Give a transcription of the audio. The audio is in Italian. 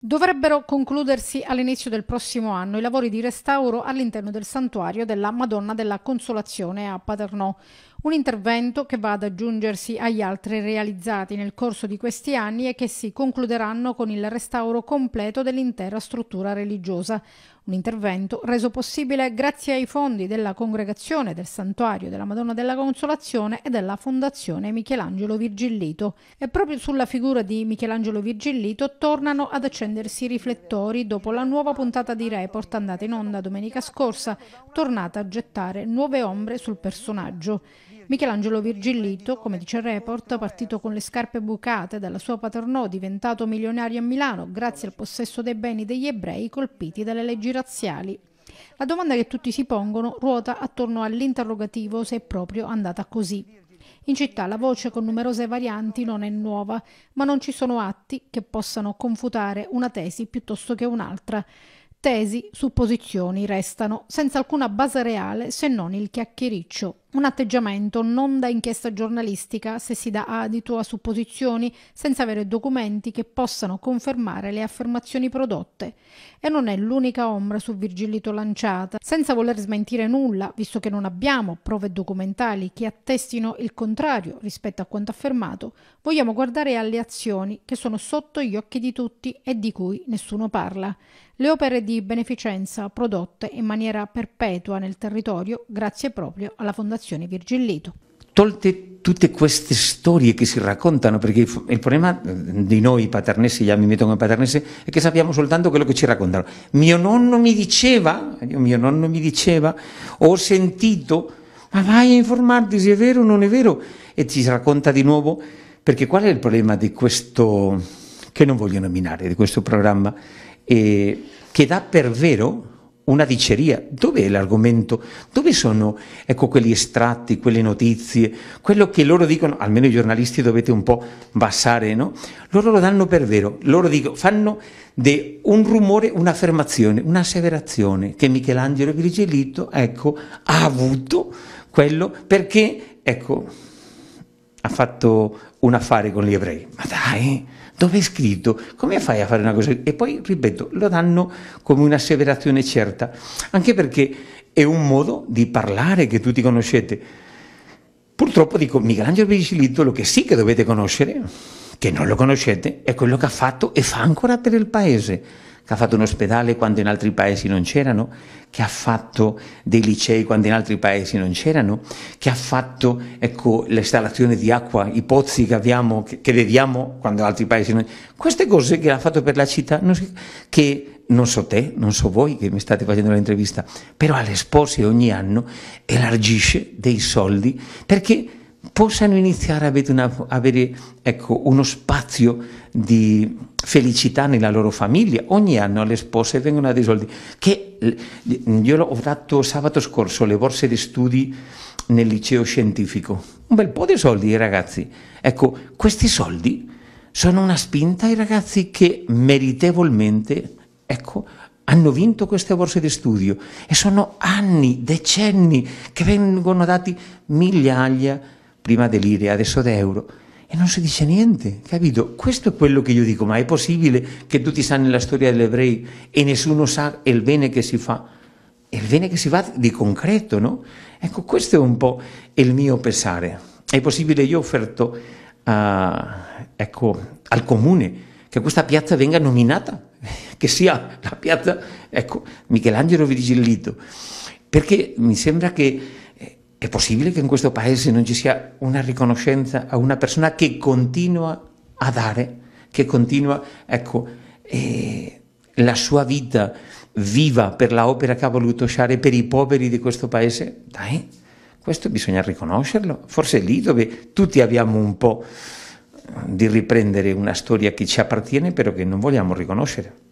Dovrebbero concludersi all'inizio del prossimo anno i lavori di restauro all'interno del santuario della Madonna della Consolazione a Paternò, un intervento che va ad aggiungersi agli altri realizzati nel corso di questi anni e che si concluderanno con il restauro completo dell'intera struttura religiosa. Un intervento reso possibile grazie ai fondi della Congregazione del Santuario della Madonna della Consolazione e della Fondazione Michelangelo Virgillito. E proprio sulla figura di Michelangelo Virgillito tornano ad accendersi i riflettori dopo la nuova puntata di report andata in onda domenica scorsa, tornata a gettare nuove ombre sul personaggio. Michelangelo Virgillito, come dice il report, partito con le scarpe bucate dalla sua paternò, diventato milionario a Milano grazie al possesso dei beni degli ebrei colpiti dalle leggi razziali. La domanda che tutti si pongono ruota attorno all'interrogativo se è proprio andata così. In città la voce con numerose varianti non è nuova, ma non ci sono atti che possano confutare una tesi piuttosto che un'altra. Tesi, supposizioni restano, senza alcuna base reale se non il chiacchiericcio. Un atteggiamento non da inchiesta giornalistica se si dà adito a supposizioni senza avere documenti che possano confermare le affermazioni prodotte. E non è l'unica ombra su Virgilito lanciata, senza voler smentire nulla, visto che non abbiamo prove documentali che attestino il contrario rispetto a quanto affermato, vogliamo guardare alle azioni che sono sotto gli occhi di tutti e di cui nessuno parla. Le opere di beneficenza prodotte in maniera perpetua nel territorio grazie proprio alla Fondazione situazione Virgilito. Tolte tutte queste storie che si raccontano, perché il problema eh, di noi paternesi, già mi metto come paternese, è che sappiamo soltanto quello che ci raccontano. Mio nonno mi diceva, eh, mio nonno mi diceva, ho sentito, ma vai a informarti se è vero o non è vero, e ci racconta di nuovo, perché qual è il problema di questo, che non voglio nominare, di questo programma, eh, che dà per vero una diceria. Dov'è l'argomento? Dove sono ecco, quegli estratti, quelle notizie, quello che loro dicono, almeno i giornalisti dovete un po' bassare, no? Loro lo danno per vero, loro dicono, fanno di un rumore un'affermazione, un'asseverazione che Michelangelo Grigellito ecco, ha avuto quello perché ecco, ha fatto un affare con gli ebrei. Ma dai, dove è scritto? Come fai a fare una cosa? E poi, ripeto, lo danno come un'asseverazione certa, anche perché è un modo di parlare che tutti conoscete. Purtroppo dico, Michelangelo Bicilito, lo che sì che dovete conoscere, che non lo conoscete, è quello che ha fatto e fa ancora per il paese che ha fatto un ospedale quando in altri paesi non c'erano, che ha fatto dei licei quando in altri paesi non c'erano, che ha fatto ecco, l'installazione di acqua, i pozzi che, abbiamo, che, che vediamo quando altri paesi non c'erano. Queste cose che ha fatto per la città, non si... che non so te, non so voi che mi state facendo l'intervista, però alle spose ogni anno elargisce dei soldi perché possano iniziare ad avere, una, avere ecco, uno spazio di felicità nella loro famiglia. Ogni anno le spose vengono a soldi. Che io ho dato sabato scorso le borse di studi nel liceo scientifico. Un bel po' di soldi, ragazzi. Ecco, questi soldi sono una spinta ai ragazzi che meritevolmente, ecco, hanno vinto queste borse di studio e sono anni, decenni che vengono dati migliaia prima dell'IRE, adesso da euro. E non si dice niente, capito? Questo è quello che io dico, ma è possibile che tutti sanno la storia degli ebrei e nessuno sa il bene che si fa? Il bene che si fa di concreto, no? Ecco, questo è un po' il mio pensare. È possibile, io ho offerto uh, ecco, al comune che questa piazza venga nominata, che sia la piazza, ecco, Michelangelo Virgillito, perché mi sembra che è possibile che in questo paese non ci sia una riconoscenza a una persona che continua a dare, eh? che continua, ecco, eh, la sua vita viva per l'opera che ha voluto fare per i poveri di questo paese? Dai, questo bisogna riconoscerlo. Forse è lì dove tutti abbiamo un po' di riprendere una storia che ci appartiene però che non vogliamo riconoscere.